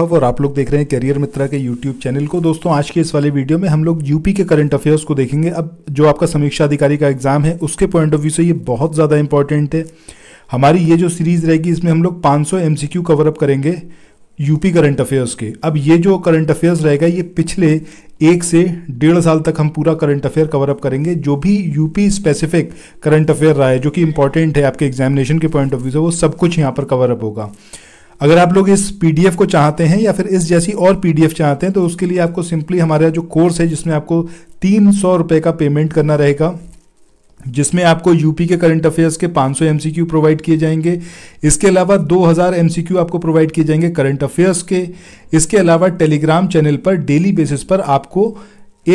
और आप लोग देख रहे हैं करियर मित्रा के YouTube चैनल को दोस्तों आज के इस वाले वीडियो में हम लोग यूपी के करंट अफेयर्स को देखेंगे अब जो आपका समीक्षा अधिकारी का एग्जाम है उसके पॉइंट ऑफ व्यू से ये बहुत ज़्यादा इंपॉर्टेंट है हमारी ये जो सीरीज़ रहेगी इसमें हम लोग 500 सौ एमसीक्यू कवर अप करेंगे यूपी करंट अफेयर्स के अब ये जो करंट अफेयर्स रहेगा ये पिछले एक से डेढ़ साल तक हम पूरा करंट अफेयर कवर अप करेंगे जो भी यूपी स्पेसिफिक करंट अफेयर रहा है जो कि इंपॉर्टेंट है आपके एग्जामिनेशन के पॉइंट ऑफ व्यू से वो सब कुछ यहाँ पर कवर अप होगा अगर आप लोग इस पी को चाहते हैं या फिर इस जैसी और पी चाहते हैं तो उसके लिए आपको सिंपली हमारा जो कोर्स है जिसमें आपको तीन सौ रुपये का पेमेंट करना रहेगा जिसमें आपको यूपी के करंट अफेयर्स के 500 सौ प्रोवाइड किए जाएंगे इसके अलावा 2000 हज़ार आपको प्रोवाइड किए जाएंगे करंट अफेयर्स के इसके अलावा टेलीग्राम चैनल पर डेली बेसिस पर आपको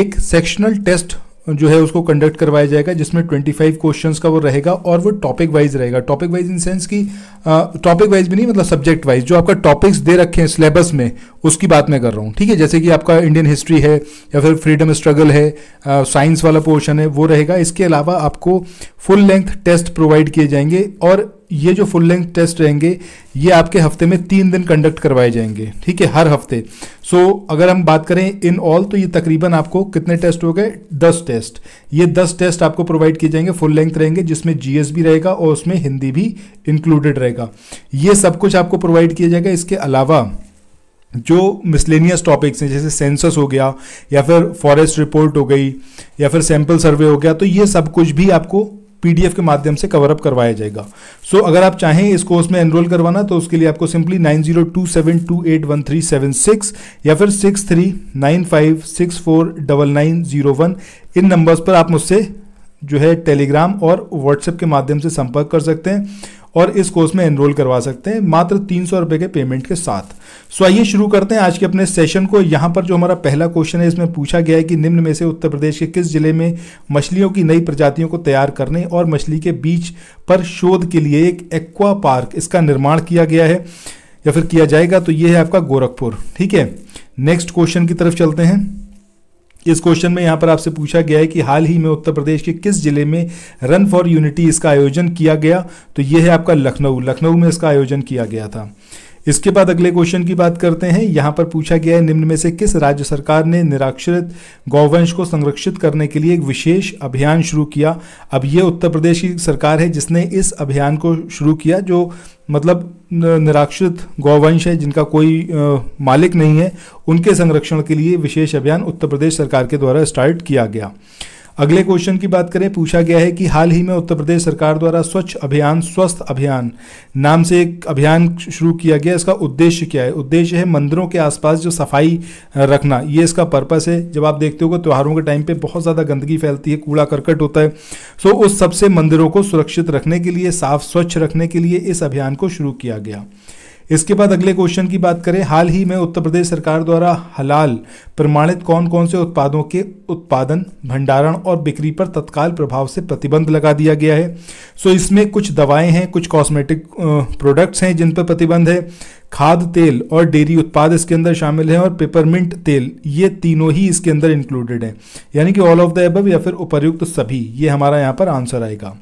एक सेक्शनल टेस्ट जो है उसको कंडक्ट करवाया जाएगा जिसमें 25 क्वेश्चंस का वो रहेगा और वो टॉपिक वाइज रहेगा टॉपिक वाइज इन सेंस की टॉपिक वाइज भी नहीं मतलब सब्जेक्ट वाइज जो आपका टॉपिक्स दे रखे हैं सिलेबस में उसकी बात मैं कर रहा हूँ ठीक है जैसे कि आपका इंडियन हिस्ट्री है या फिर फ्रीडम स्ट्रगल है साइंस वाला पोर्शन है वो रहेगा इसके अलावा आपको फुल लेंथ टेस्ट प्रोवाइड किए जाएंगे और ये जो फुल लेंथ टेस्ट रहेंगे ये आपके हफ्ते में तीन दिन कंडक्ट करवाए जाएंगे ठीक है हर हफ्ते सो so, अगर हम बात करें इन ऑल तो ये तकरीबन आपको कितने टेस्ट हो गए दस टेस्ट ये दस टेस्ट आपको प्रोवाइड किए जाएंगे फुल लेंथ रहेंगे जिसमें जीएस भी रहेगा और उसमें हिंदी भी इंक्लूडेड रहेगा ये सब कुछ आपको प्रोवाइड किया जाएगा इसके अलावा जो मिसलेनियस टॉपिक्स हैं जैसे सेंसस हो गया या फिर फॉरेस्ट रिपोर्ट हो गई या फिर सैम्पल सर्वे हो गया तो ये सब कुछ भी आपको पीडीएफ के माध्यम से कवर अप करवाया जाएगा सो so, अगर आप चाहें इस कोर्स में एनरोल करवाना तो उसके लिए आपको simply nine zero two seven two eight one three seven six या फिर six three nine five six four double nine zero one इन नंबर्स पर आप मुझसे जो है टेलीग्राम और व्हाट्सएप के माध्यम से संपर्क कर सकते हैं और इस कोर्स में एनरोल करवा सकते हैं मात्र तीन सौ रुपये के पेमेंट के साथ सो आइए शुरू करते हैं आज के अपने सेशन को यहाँ पर जो हमारा पहला क्वेश्चन है इसमें पूछा गया है कि निम्न में से उत्तर प्रदेश के किस जिले में मछलियों की नई प्रजातियों को तैयार करने और मछली के बीच पर शोध के लिए एक एक्वा पार्क इसका निर्माण किया गया है या फिर किया जाएगा तो ये है आपका गोरखपुर ठीक है नेक्स्ट क्वेश्चन की तरफ चलते हैं इस क्वेश्चन में यहाँ पर आपसे पूछा गया है कि हाल ही में उत्तर प्रदेश के किस जिले में रन फॉर यूनिटी इसका आयोजन किया गया तो यह है आपका लखनऊ लखनऊ में इसका आयोजन किया गया था इसके बाद अगले क्वेश्चन की बात करते हैं यहाँ पर पूछा गया है निम्न में से किस राज्य सरकार ने निराक्षरित गौवंश को संरक्षित करने के लिए एक विशेष अभियान शुरू किया अब ये उत्तर प्रदेश की सरकार है जिसने इस अभियान को शुरू किया जो मतलब निराक्षरित गौवंश है जिनका कोई आ, मालिक नहीं है उनके संरक्षण के लिए विशेष अभियान उत्तर प्रदेश सरकार के द्वारा स्टार्ट किया गया अगले क्वेश्चन की बात करें पूछा गया है कि हाल ही में उत्तर प्रदेश सरकार द्वारा स्वच्छ अभियान स्वस्थ अभियान नाम से एक अभियान शुरू किया गया इसका उद्देश्य क्या है उद्देश्य है मंदिरों के आसपास जो सफाई रखना ये इसका पर्पस है जब आप देखते हो त्योहारों के टाइम पे बहुत ज़्यादा गंदगी फैलती है कूड़ा करकट होता है सो उस सबसे मंदिरों को सुरक्षित रखने के लिए साफ स्वच्छ रखने के लिए इस अभियान को शुरू किया गया इसके बाद अगले क्वेश्चन की बात करें हाल ही में उत्तर प्रदेश सरकार द्वारा हलाल प्रमाणित कौन कौन से उत्पादों के उत्पादन भंडारण और बिक्री पर तत्काल प्रभाव से प्रतिबंध लगा दिया गया है सो इसमें कुछ दवाएं हैं कुछ कॉस्मेटिक प्रोडक्ट्स हैं जिन पर प्रतिबंध है खाद तेल और डेयरी उत्पाद इसके अंदर शामिल हैं और पेपरमिंट तेल ये तीनों ही इसके अंदर इंक्लूडेड हैं यानी कि ऑल ऑफ द एबव या फिर उपर्युक्त सभी ये हमारा यहाँ पर आंसर आएगा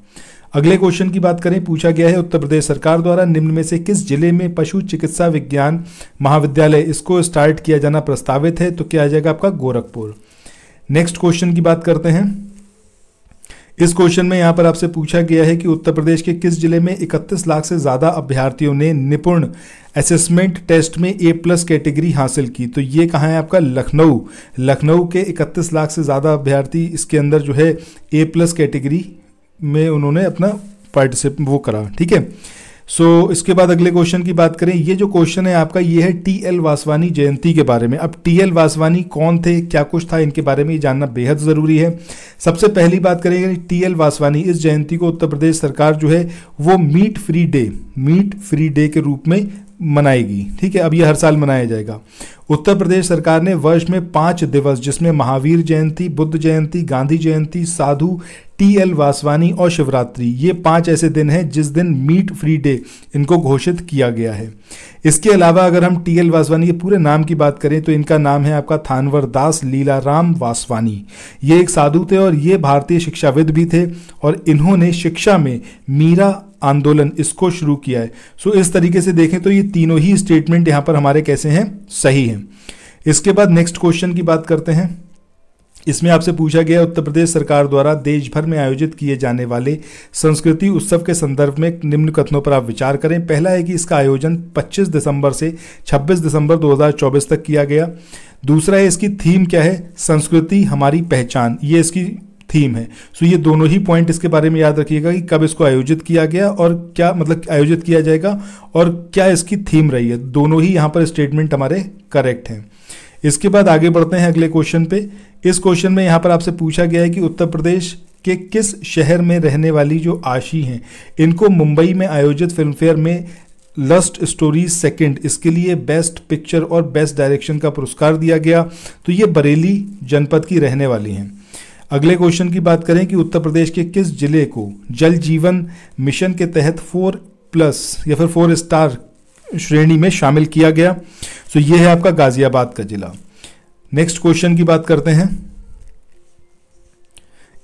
अगले क्वेश्चन की बात करें पूछा गया है उत्तर प्रदेश सरकार द्वारा निम्न में से किस जिले में पशु चिकित्सा विज्ञान महाविद्यालय इसको स्टार्ट किया जाना प्रस्तावित है तो क्या आ जाएगा आपका गोरखपुर नेक्स्ट क्वेश्चन की बात करते हैं इस क्वेश्चन में यहाँ पर आपसे पूछा गया है कि उत्तर प्रदेश के किस जिले में 31 लाख से ज़्यादा अभ्यर्थियों ने निपुण असेसमेंट टेस्ट में ए प्लस कैटेगरी हासिल की तो ये कहाँ है आपका लखनऊ लखनऊ के 31 लाख से ज़्यादा अभ्यर्थी इसके अंदर जो है ए प्लस कैटेगरी में उन्होंने अपना पार्टिसिप वो करा ठीक है सो so, इसके बाद अगले क्वेश्चन की बात करें ये जो क्वेश्चन है आपका ये है टी एल वासवानी जयंती के बारे में अब टी एल वासवानी कौन थे क्या कुछ था इनके बारे में ये जानना बेहद ज़रूरी है सबसे पहली बात करेंगे टी एल वासवानी इस जयंती को उत्तर प्रदेश सरकार जो है वो meat free day meat free day के रूप में मनाएगी ठीक है अब ये हर साल मनाया जाएगा उत्तर प्रदेश सरकार ने वर्ष में पाँच दिवस जिसमें महावीर जयंती बुद्ध जयंती गांधी जयंती साधु टी एल वासवानी और शिवरात्रि ये पांच ऐसे दिन हैं जिस दिन मीट फ्री डे इनको घोषित किया गया है इसके अलावा अगर हम टी एल वासवानी के पूरे नाम की बात करें तो इनका नाम है आपका थानवर दास लीला राम वासवानी ये एक साधु थे और ये भारतीय शिक्षाविद भी थे और इन्होंने शिक्षा में मीरा आंदोलन इसको शुरू किया है सो इस तरीके से देखें तो ये तीनों ही स्टेटमेंट यहाँ पर हमारे कैसे हैं सही हैं इसके बाद नेक्स्ट क्वेश्चन की बात करते हैं इसमें आपसे पूछा गया उत्तर प्रदेश सरकार द्वारा देश भर में आयोजित किए जाने वाले संस्कृति उत्सव के संदर्भ में निम्न कथनों पर आप विचार करें पहला है कि इसका आयोजन 25 दिसंबर से 26 दिसंबर 2024 तक किया गया दूसरा है इसकी थीम क्या है संस्कृति हमारी पहचान ये इसकी थीम है सो ये दोनों ही पॉइंट इसके बारे में याद रखिएगा कि कब इसको आयोजित किया गया और क्या मतलब आयोजित किया जाएगा और क्या इसकी थीम रही है दोनों ही यहाँ पर स्टेटमेंट हमारे करेक्ट हैं इसके बाद आगे बढ़ते हैं अगले क्वेश्चन पे इस क्वेश्चन में यहाँ पर आपसे पूछा गया है कि उत्तर प्रदेश के किस शहर में रहने वाली जो आशी हैं इनको मुंबई में आयोजित फिल्मफेयर में लस्ट स्टोरी सेकंड इसके लिए बेस्ट पिक्चर और बेस्ट डायरेक्शन का पुरस्कार दिया गया तो ये बरेली जनपद की रहने वाली हैं अगले क्वेश्चन की बात करें कि उत्तर प्रदेश के किस जिले को जल जीवन मिशन के तहत फोर प्लस या फिर फोर स्टार श्रेणी में शामिल किया गया सो so, ये है आपका गाजियाबाद का जिला नेक्स्ट क्वेश्चन की बात करते हैं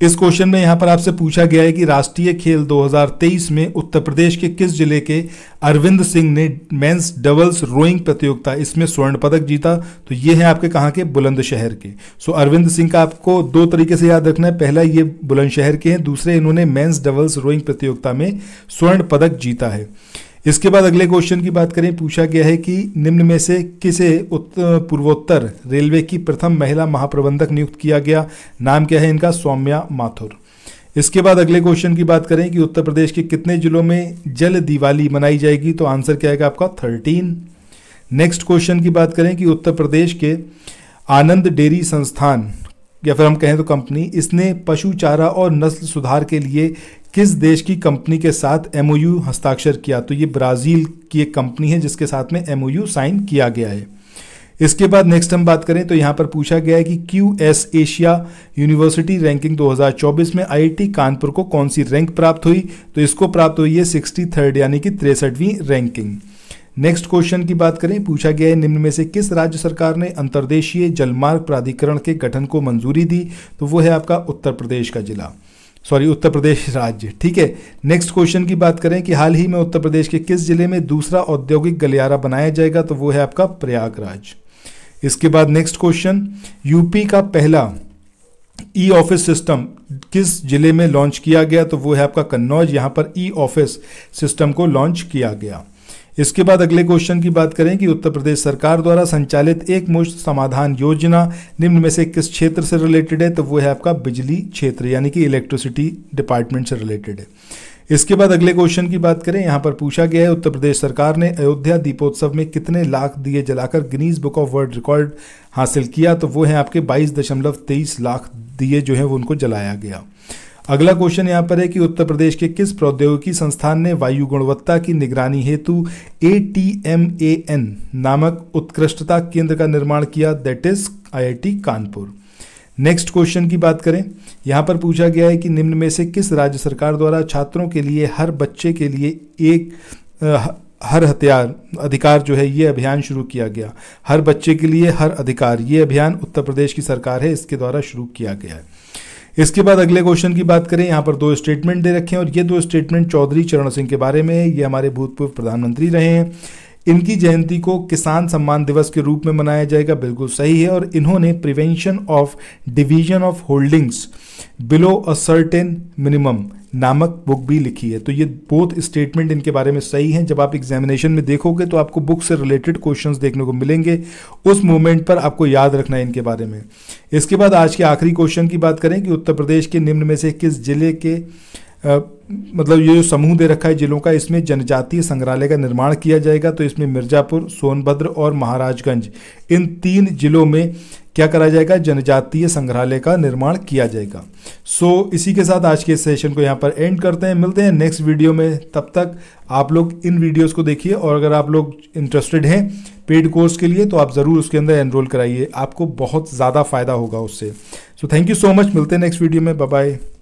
इस क्वेश्चन में यहाँ पर आपसे पूछा गया है कि राष्ट्रीय खेल 2023 में उत्तर प्रदेश के किस जिले के अरविंद सिंह ने मेंस डबल्स रोइंग प्रतियोगिता इसमें स्वर्ण पदक जीता तो ये है आपके कहाँ के बुलंदशहर के सो अरविंद सिंह का आपको दो तरीके से याद रखना है पहला ये बुलंदशहर के हैं दूसरे इन्होंने मेन्स डबल्स रोइंग प्रतियोगिता में स्वर्ण पदक जीता है इसके बाद अगले क्वेश्चन की बात करें पूछा गया है कि निम्न में से किसे पूर्वोत्तर रेलवे की प्रथम महिला महाप्रबंधक नियुक्त किया गया नाम क्या है इनका सौम्या माथुर इसके बाद अगले क्वेश्चन की बात करें कि उत्तर प्रदेश के कितने जिलों में जल दिवाली मनाई जाएगी तो आंसर क्या आएगा आपका थर्टीन नेक्स्ट क्वेश्चन की बात करें कि उत्तर प्रदेश के आनंद डेयरी संस्थान या फिर हम कहें तो कंपनी इसने पशु चारा और नस्ल सुधार के लिए किस देश की कंपनी के साथ एमओयू हस्ताक्षर किया तो ये ब्राज़ील की एक कंपनी है जिसके साथ में एमओयू साइन किया गया है इसके बाद नेक्स्ट हम बात करें तो यहाँ पर पूछा गया है कि Q S Asia university ranking 2024 में आईआईटी कानपुर को कौन सी रैंक प्राप्त हुई तो इसको प्राप्त हुई है सिक्सटी थर्ड यानी कि तिरसठवीं रैंकिंग नेक्स्ट क्वेश्चन की बात करें पूछा गया है निम्न में से किस राज्य सरकार ने अंतर्देशीय जलमार्ग प्राधिकरण के गठन को मंजूरी दी तो वो है आपका उत्तर प्रदेश का जिला सॉरी उत्तर प्रदेश राज्य ठीक है नेक्स्ट क्वेश्चन की बात करें कि हाल ही में उत्तर प्रदेश के किस जिले में दूसरा औद्योगिक गलियारा बनाया जाएगा तो वो है आपका प्रयागराज इसके बाद नेक्स्ट क्वेश्चन यूपी का पहला ई ऑफिस सिस्टम किस जिले में लॉन्च किया गया तो वो है आपका कन्नौज यहाँ पर ई ऑफिस सिस्टम को लॉन्च किया गया इसके बाद अगले क्वेश्चन की बात करें कि उत्तर प्रदेश सरकार द्वारा संचालित एक मुश्त समाधान योजना निम्न में से किस क्षेत्र से रिलेटेड है तो वो है आपका बिजली क्षेत्र यानी कि इलेक्ट्रिसिटी डिपार्टमेंट से रिलेटेड है इसके बाद अगले क्वेश्चन की बात करें यहाँ पर पूछा गया है उत्तर प्रदेश सरकार ने अयोध्या दीपोत्सव में कितने लाख दिए जलाकर Guinness book of world record हासिल किया तो वो है आपके बाईस दशमलव तेईस लाख दिए जो है वो उनको जलाया गया अगला क्वेश्चन यहाँ पर है कि उत्तर प्रदेश के किस प्रौद्योगिकी संस्थान ने वायु गुणवत्ता की निगरानी हेतु A T M A N नामक उत्कृष्टता केंद्र का निर्माण किया that is IIT Kanpur next question की बात करें यहाँ पर पूछा गया है कि निम्न में से किस राज्य सरकार द्वारा छात्रों के लिए हर बच्चे के लिए एक हर हथियार अधिकार जो है ये अभियान शुरू किया गया हर बच्चे के लिए हर अधिकार ये अभियान उत्तर प्रदेश की सरकार है इसके द्वारा शुरू किया गया है इसके बाद अगले क्वेश्चन की बात करें यहाँ पर दो स्टेटमेंट दे रखे हैं और ये दो स्टेटमेंट चौधरी चरण सिंह के बारे में ये हमारे भूतपूर्व प्रधानमंत्री रहे हैं इनकी जयंती को किसान सम्मान दिवस के रूप में मनाया जाएगा बिल्कुल सही है और इन्होंने prevention of division of holdings below a certain minimum नामक बुक भी लिखी है तो ये बोथ स्टेटमेंट इनके बारे में सही हैं जब आप एग्जामिनेशन में देखोगे तो आपको बुक से रिलेटेड क्वेश्चंस देखने को मिलेंगे उस मोमेंट पर आपको याद रखना है इनके बारे में इसके बाद आज के आखिरी क्वेश्चन की बात करें कि उत्तर प्रदेश के निम्न में से किस जिले के आ, मतलब ये जो समूह दे रखा है जिलों का इसमें जनजातीय संग्रहालय का निर्माण किया जाएगा तो इसमें मिर्ज़ापुर सोनभद्र और महाराजगंज इन तीन जिलों में क्या करा जाएगा जनजातीय संग्रहालय का निर्माण किया जाएगा सो so, इसी के साथ आज के सेशन को यहाँ पर एंड करते हैं मिलते हैं नेक्स्ट वीडियो में तब तक आप लोग इन वीडियोस को देखिए और अगर आप लोग इंटरेस्टेड हैं पेड कोर्स के लिए तो आप ज़रूर उसके अंदर एनरोल कराइए आपको बहुत ज़्यादा फायदा होगा उससे so thank you so much मिलते हैं नेक्स्ट वीडियो में बाय